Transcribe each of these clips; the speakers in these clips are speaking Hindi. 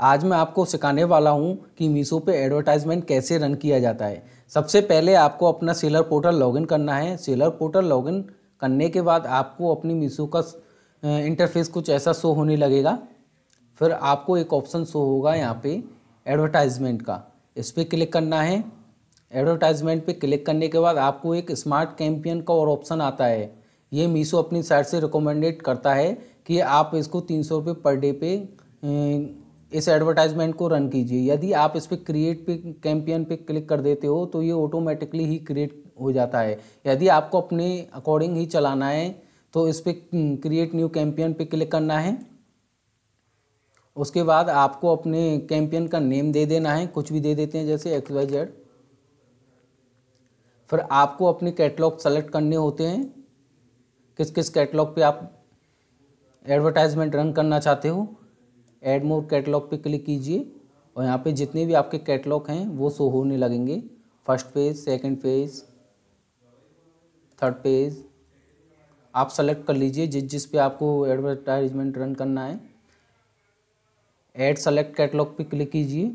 आज मैं आपको सिखाने वाला हूं कि मीशो पे एडवर्टाइजमेंट कैसे रन किया जाता है सबसे पहले आपको अपना सेलर पोर्टल लॉगिन करना है सेलर पोर्टल लॉगिन करने के बाद आपको अपनी मीशो का इंटरफेस कुछ ऐसा शो होने लगेगा फिर आपको एक ऑप्शन शो होगा यहाँ पे एडवर्टाइजमेंट का इस पर क्लिक करना है एडवर्टाइजमेंट पे क्लिक करने के बाद आपको एक स्मार्ट कैंपियन का और ऑप्शन आता है ये मीशो अपनी साइट से रिकमेंडेड करता है कि आप इसको तीन सौ रुपये पर डे पे इस एडवर्टाइजमेंट को रन कीजिए यदि आप इस पर क्रिएट पे कैंपियन पे क्लिक कर देते हो तो ये ऑटोमेटिकली ही क्रिएट हो जाता है यदि आपको अपने अकॉर्डिंग ही चलाना है तो इस पर क्रिएट न्यू कैंपियन पे क्लिक हम्म, करना है उसके बाद आपको अपने कैंपियन का नेम दे देना है कुछ भी दे देते हैं जैसे एक्स वाई जेड फिर आपको अपने कैटलॉग सेलेक्ट करने होते हैं किस किस कैटलॉग पे आप एडवर्टाइजमेंट रन करना चाहते हो ऐड मोर कैटलॉग पे क्लिक कीजिए और यहाँ पे जितने भी आपके कैटलॉग हैं वो शो होने लगेंगे first page second page third page आप सेलेक्ट कर लीजिए जिस जिस पे आपको एडवर्टाइजमेंट रन करना है ऐड सेलेक्ट कैटलॉग पे क्लिक कीजिए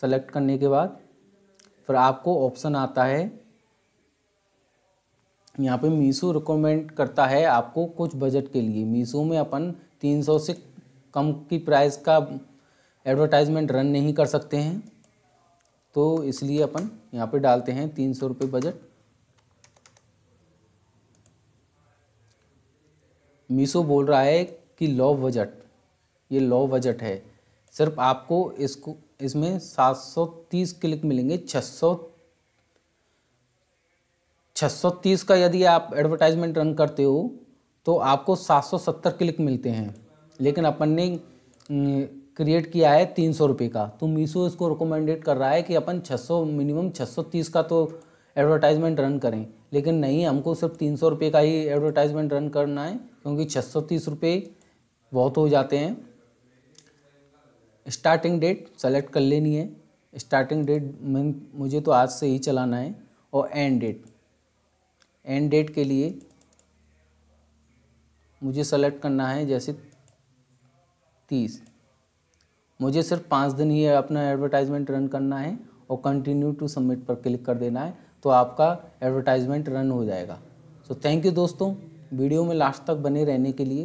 सेलेक्ट करने के बाद फिर आपको ऑप्शन आता है यहाँ पे मीशो रिकमेंड करता है आपको कुछ बजट के लिए मीशो में अपन 300 से कम की प्राइस का एडवर्टाइजमेंट रन नहीं कर सकते हैं तो इसलिए अपन यहाँ पे डालते हैं तीन सौ रुपये बजट मीशो बोल रहा है कि लो बजट ये लो बजट है सिर्फ आपको इसको इसमें 730 क्लिक मिलेंगे 600 630 का यदि आप एडवर्टाइजमेंट रन करते हो तो आपको 770 क्लिक मिलते हैं लेकिन अपन ने क्रिएट किया है तीन सौ रुपये का तो मीशो इसको रिकमेंडेड कर रहा है कि अपन छः सौ मिनिमम छः सौ तीस का तो एडवर्टाइजमेंट रन करें लेकिन नहीं हमको सिर्फ तीन सौ रुपये का ही एडवर्टाइजमेंट रन करना है क्योंकि छः सौ तीस रुपये बहुत हो जाते हैं स्टार्टिंग डेट सेलेक्ट कर लेनी है स्टार्टिंग डेट मुझे तो आज से ही चलाना है और एंड डेट एंड डेट के लिए मुझे सेलेक्ट करना है जैसे तीस मुझे सिर्फ पाँच दिन ही अपना एडवर्टाइजमेंट रन करना है और कंटिन्यू टू सबमिट पर क्लिक कर देना है तो आपका एडवर्टाइजमेंट रन हो जाएगा सो थैंक यू दोस्तों वीडियो में लास्ट तक बने रहने के लिए